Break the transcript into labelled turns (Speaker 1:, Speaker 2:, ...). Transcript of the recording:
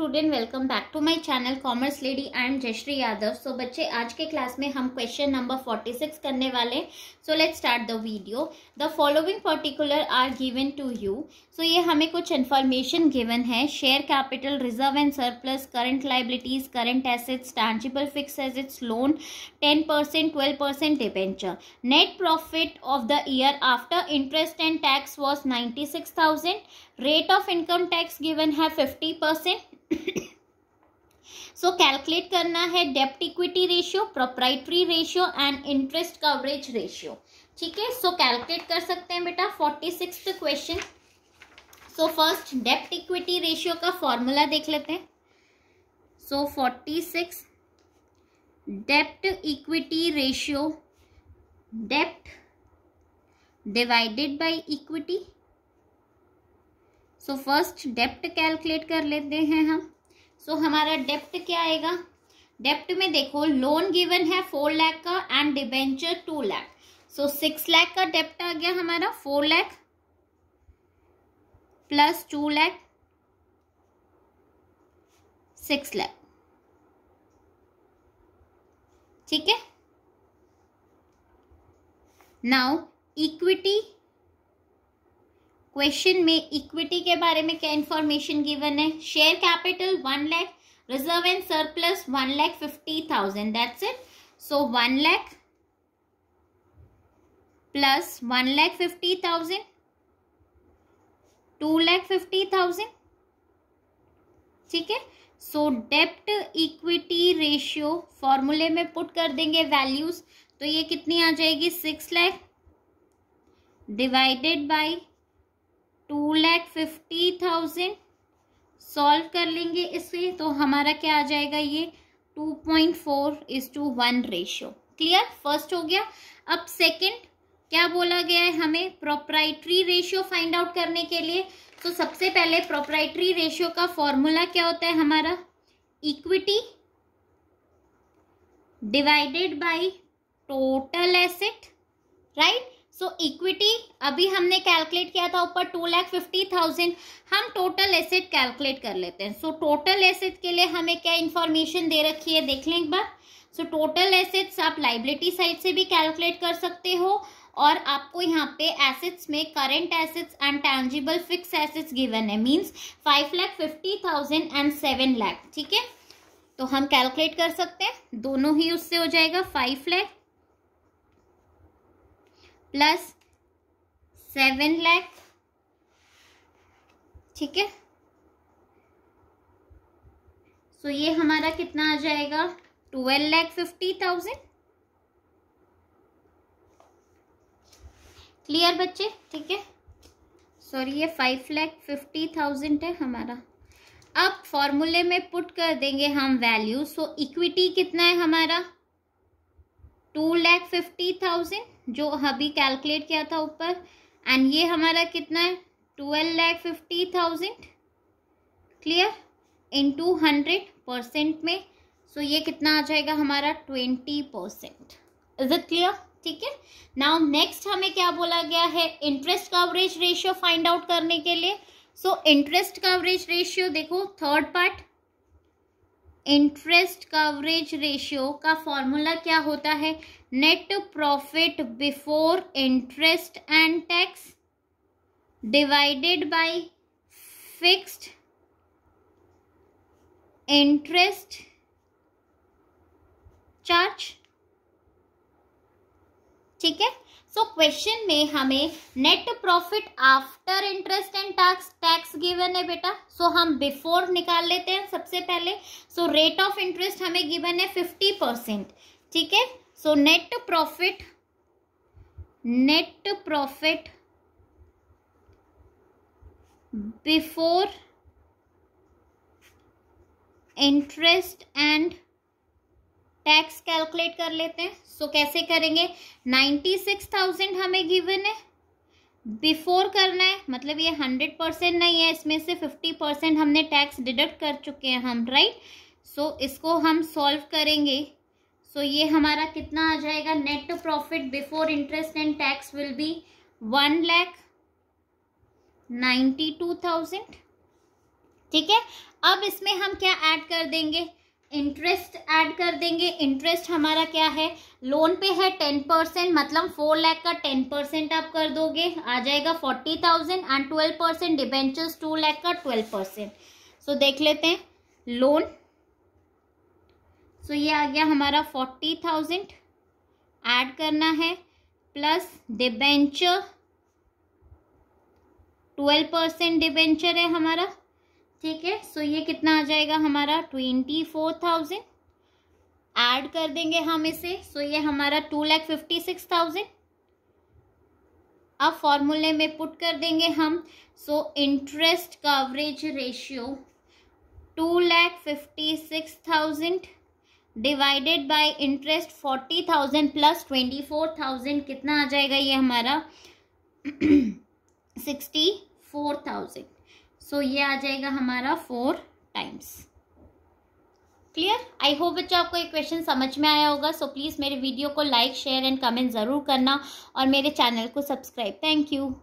Speaker 1: student welcome back to my channel commerce lady I am Jayshree Yadav so बच्चे आज के class में हम क्वेश्चन नंबर फोर्टी सिक्स करने वाले so let's start the video the following particular are given to you so ये हमें कुछ इन्फॉर्मेशन गिवन है share capital reserve and surplus current liabilities current assets tangible fix assets loan ten percent twelve percent debenture net profit of the year after interest and tax was ninety six thousand rate of income tax given है fifty percent so calculate करना है डेप्ट equity ratio proprietary ratio and interest coverage ratio ठीक है सो calculate कर सकते हैं बेटा forty six question so first डेप्ट इक्विटी रेशियो का फॉर्मूला देख लेते हैं so forty six dept equity ratio dept divided by equity so first dept calculate कर लेते हैं हम सो so, हमारा डेप्ट क्या आएगा डेप्ट में देखो लोन गिवन है फोर लाख का and debenture two lakh so six lakh का डेप्ट आ गया हमारा four lakh plus two lakh six lakh ठीक है नाउ इक्विटी क्वेश्चन में इक्विटी के बारे में क्या इन्फॉर्मेशन गिवन है share capital one lakh reserve and surplus one lakh fifty thousand that's it so one lakh plus one lakh fifty thousand two lakh fifty thousand ठीक है सो डेप्ट इक्विटी रेशियो फॉर्मूले में पुट कर देंगे वैल्यूज तो ये कितनी आ जाएगी six lakh divided by two lakh fifty thousand solve कर लेंगे इसे तो हमारा क्या आ जाएगा ये two point four is to one ratio clear first हो गया अब सेकंड क्या बोला गया है हमें प्रोप्राइटरी रेशियो फाइंड आउट करने के लिए तो सबसे पहले प्रोप्राइटरी रेशियो का फॉर्मूला क्या होता है हमारा equity divided by total asset right so so, equity अभी हमने कैलकुलेट किया था ऊपर टू लैख फिफ्टी थाउजेंड हम टोटल एसेट कैलकुलेट कर लेते हैं सो टोटल एसेट के लिए हमें क्या इन्फॉर्मेशन दे रखी है देख लें एक बार सो टोटल एसेट्स आप लाइबिलिटी साइड से भी कैलकुलेट कर सकते हो और आपको यहाँ पे एसेट्स में current assets and tangible fix assets given है means five lakh fifty thousand and seven lakh ठीक है तो हम कैलकुलेट कर सकते हैं दोनों ही उससे हो जाएगा five lakh plus seven lakh ठीक है सो ये हमारा कितना आ जाएगा twelve lakh fifty thousand clear बच्चे ठीक है सॉरी ये फाइव लैख फिफ्टी थाउजेंड है हमारा अब फॉर्मूले में पुट कर देंगे हम वैल्यू सो इक्विटी कितना है हमारा टू लैख फिफ्टी थाउजेंड जो अभी कैलकुलेट किया था ऊपर एंड ये हमारा कितना है twelve lakh fifty thousand clear into hundred percent में सो so ये कितना आ जाएगा हमारा twenty percent is it clear ठीक है नाउ नेक्स्ट हमें क्या बोला गया है interest coverage ratio find out करने के लिए सो इंटरेस्ट कवरेज रेशियो देखो third part interest coverage ratio का फॉर्मूला क्या होता है net profit before interest and tax divided by fixed interest charge ठीक है सो क्वेश्चन में हमें net profit after interest and tax tax given है बेटा सो so, हम बिफोर निकाल लेते हैं सबसे पहले सो रेट ऑफ इंटरेस्ट हमें गिवन है फिफ्टी परसेंट ठीक है so net profit net profit before interest and tax calculate कर लेते हैं सो so, कैसे करेंगे नाइन्टी सिक्स थाउजेंड हमें गिवन है बिफोर करना है मतलब ये हंड्रेड परसेंट नहीं है इसमें से फिफ्टी परसेंट हमने टैक्स डिडक्ट कर चुके हैं हम राइट सो so, इसको हम सॉल्व करेंगे सो so, ये हमारा कितना आ जाएगा net profit before interest and tax will be one lakh ninety two thousand ठीक है अब इसमें हम क्या ऐड कर देंगे इंटरेस्ट ऐड कर देंगे इंटरेस्ट हमारा क्या है लोन पे है टेन परसेंट मतलब फोर लाख का टेन परसेंट आप कर दोगे आ जाएगा forty thousand and twelve percent debentures two lakh का ट्वेल्व परसेंट सो देख लेते हैं लोन सो so ये आ गया हमारा फोर्टी थाउजेंड ऐड करना है plus debenture twelve percent debenture है हमारा ठीक है सो ये कितना आ जाएगा हमारा ट्वेंटी फोर थाउजेंड ऐड कर देंगे हम इसे सो ये हमारा two lakh fifty six thousand अब फॉर्मूले में पुट कर देंगे हम so interest coverage ratio two lakh fifty six thousand divided by interest forty thousand plus twenty four thousand कितना आ जाएगा ये हमारा सिक्सटी फोर थाउजेंड सो ये आ जाएगा हमारा four times clear I hope बच्चों आपको ये क्वेश्चन समझ में आया होगा सो प्लीज़ मेरे वीडियो को लाइक शेयर एंड कमेंट ज़रूर करना और मेरे चैनल को सब्सक्राइब थैंक यू